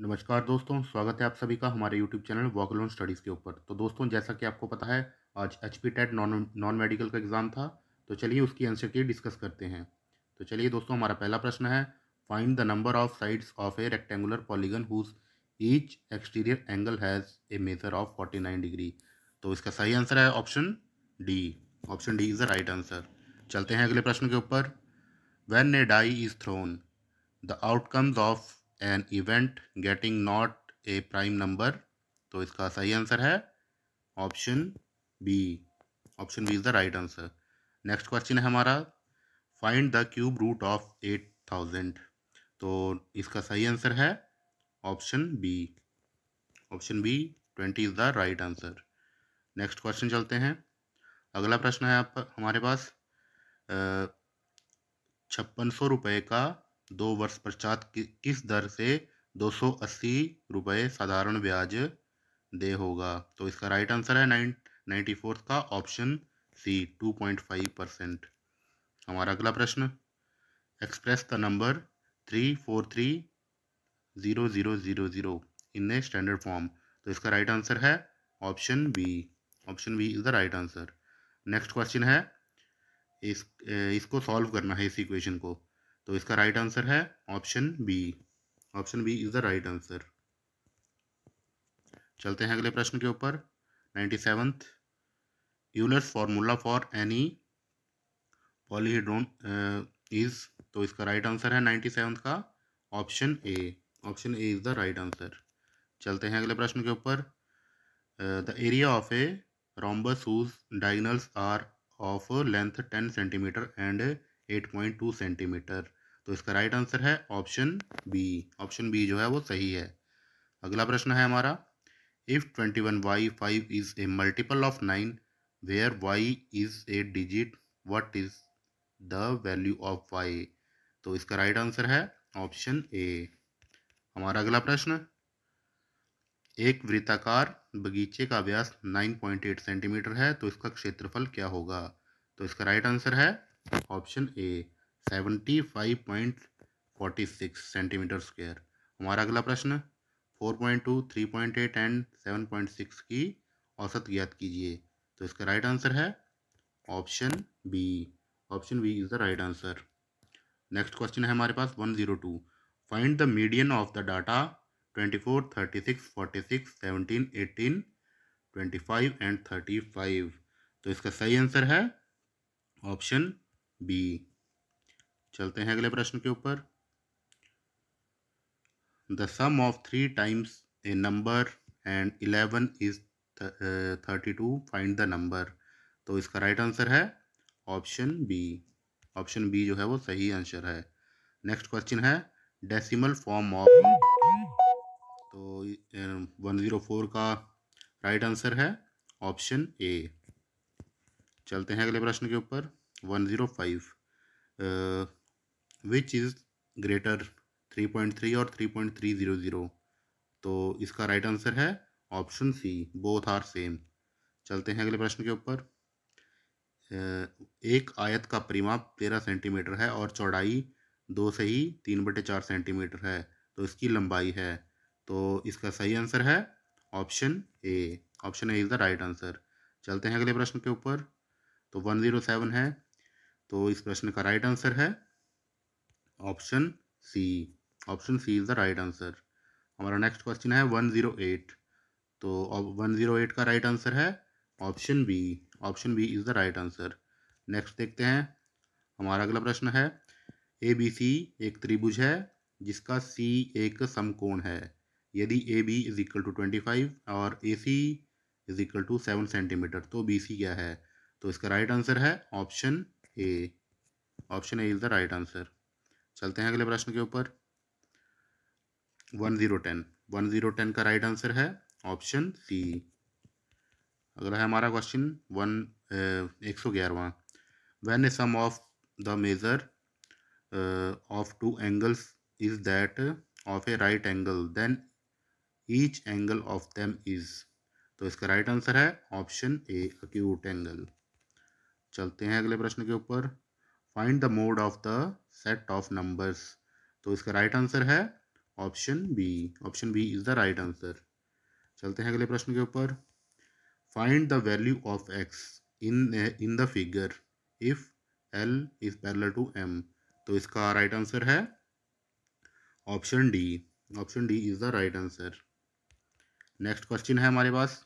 नमस्कार दोस्तों स्वागत है आप सभी का हमारे YouTube चैनल वॉकलोन स्टडीज़ के ऊपर तो दोस्तों जैसा कि आपको पता है आज H P TET non non medical का एग्ज़ाम था तो चलिए उसकी आंसर की डिस्कस करते हैं तो चलिए दोस्तों हमारा पहला प्रश्न है find the number of sides of a rectangular polygon whose each exterior angle has a measure of forty nine degree तो इसका सही आंसर है option D option D is the right answer चलते हैं अगले प्रश्न के ऊपर when a die is thrown the outcomes of an event getting not a prime number तो इसका सही आंसर है option B option B is the right answer next question है हमारा find the cube root of eight thousand तो इसका सही answer है option B option B twenty is the right answer next question चलते हैं अगला प्रश्न है आप हमारे पास छप्पन सौ रुपये का दो वर्ष पश्चात कि, किस दर से 280 रुपए साधारण ब्याज दे होगा तो इसका राइट आंसर है नाइन नाइन्टी फोर्थ का ऑप्शन सी 2.5 परसेंट हमारा अगला प्रश्न express the number three four three zero zero zero zero in a standard form तो इसका राइट आंसर है option B option B is the right answer next question है इस इसको सॉल्व करना है इस इक्वेशन को तो इसका राइट आंसर है option B option B is the right answer चलते हैं अगले प्रश्न के ऊपर ninety seventh Euler's formula for any polyhedron is तो इसका राइट आंसर है नाइन्टी सेवंथ का option A option A is the right answer चलते हैं अगले प्रश्न के ऊपर the area of a rhombus whose diagonals are of length ten centimetre and 8.2 centimetre तो इसका राइट आंसर है ऑप्शन बी ऑप्शन बी जो है वो सही है अगला प्रश्न है हमारा if twenty one Y five is a multiple of nine where Y is a digit what is the value of Y तो इसका राइट आंसर है ऑप्शन ए हमारा अगला प्रश्न एक वृत्ताकार बगीचे का व्यास 9.8 सेंटीमीटर है तो इसका क्षेत्रफल क्या होगा तो इसका राइट आंसर है option A seventy five point forty six centimetre square हमारा अगला प्रश्न four point two three point eight and seven point six की औसत ज्ञात कीजिए तो इसका राइट आंसर है option B option B is the right answer next question है हमारे पास one zero two find the median of the data twenty four thirty six forty six seventeen eighteen twenty five and thirty five तो इसका सही answer है option B चलते हैं अगले प्रश्न के ऊपर the sum of three times a number and eleven is thirty two find the number तो इसका राइट आंसर है ऑप्शन बी ऑप्शन बी जो है वो सही आंसर है नेक्स्ट क्वेश्चन है डेसिमल फॉर्म ऑफ तो वन ज़ीरो फोर का राइट आंसर है ऑप्शन ए चलते हैं अगले प्रश्न के ऊपर which uh, which is greater three और ज़ीरो तो इसका राइट right आंसर है option C both are same चलते हैं अगले प्रश्न के ऊपर uh, एक आयत का परिमाप तेरह सेंटीमीटर है और चौड़ाई दो से ही तीन बटे चार सेंटीमीटर है तो इसकी लंबाई है तो इसका सही आंसर है option A option A is the right answer चलते हैं अगले प्रश्न के ऊपर तो वन जीरो सेवन है तो इस प्रश्न का राइट आंसर है option C option C is the right answer हमारा नेक्स्ट क्वेश्चन है वन ज़ीरो एट तो वन ज़ीरो एट का राइट आंसर है option B option B is the right answer next देखते हैं हमारा अगला प्रश्न है ए बी सी एक त्रिभुज है जिसका सी एक समकोण है यदि A B is equal to twenty five और A C is equal to seven centimetre तो बी सी क्या है तो इसका राइट आंसर है option A option A is the right answer चलते हैं अगले प्रश्न के ऊपर one zero ten one zero ten का राइट आंसर है ऑप्शन सी अगला है हमारा क्वेश्चन वन एक सौ ग्यारहवा when a sum of the measure of to angles is that of a right angle then each angle of them is तो इसका राइट आंसर है ऑप्शन ए अक्यूट एंगल चलते हैं अगले प्रश्न के ऊपर find the mode of the set of numbers तो इसका राइट आंसर है option B option B is the right answer चलते हैं अगले प्रश्न के ऊपर find the value of x in in the figure if l is parallel to M तो इसका राइट आंसर है option D option D is the right answer next question है हमारे पास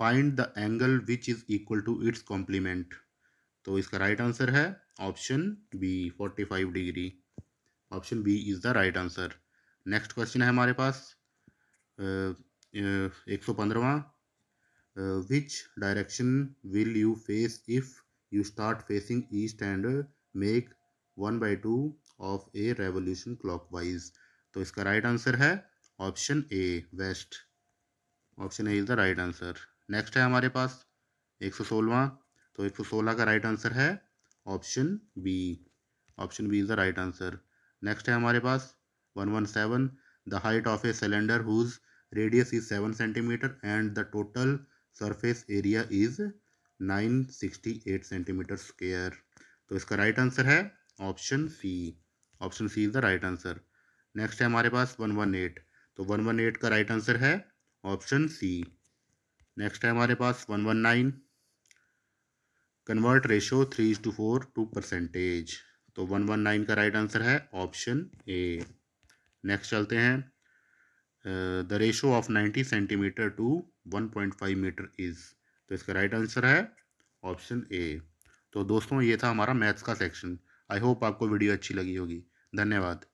find the angle which is equal to its complement तो इसका right answer है option B forty five degree option B is the right answer next question है हमारे पास एक सौ पंद्रवा which direction will you face if you start facing east and make one by two of a revolution clock clockwise तो इसका right right answer है option A west option A is the right answer next है हमारे पास एक सौ सोलवा तो एक सौ सोलह का राइट आंसर है option B option B is the right answer next है हमारे पास one one seven the height of a cylinder whose radius is seven centimetre and the total surface area is nine sixty eight centimetre square तो इसका right right answer है option C option C is the right answer next है हमारे पास one one eight तो one one eight का right right answer है option C next है हमारे पास one one nine convert ratio three is to four to percentage तो वन वन नाइन का राइट आंसर है ऑप्शन ए नेक्स्ट चलते हैं the ratio of ninety centimetre to one point five metre is तो इसका राइट आंसर है option A तो दोस्तों ये था हमारा मैथ्स का सेक्शन आई होप आपको वीडियो अच्छी लगी होगी धन्यवाद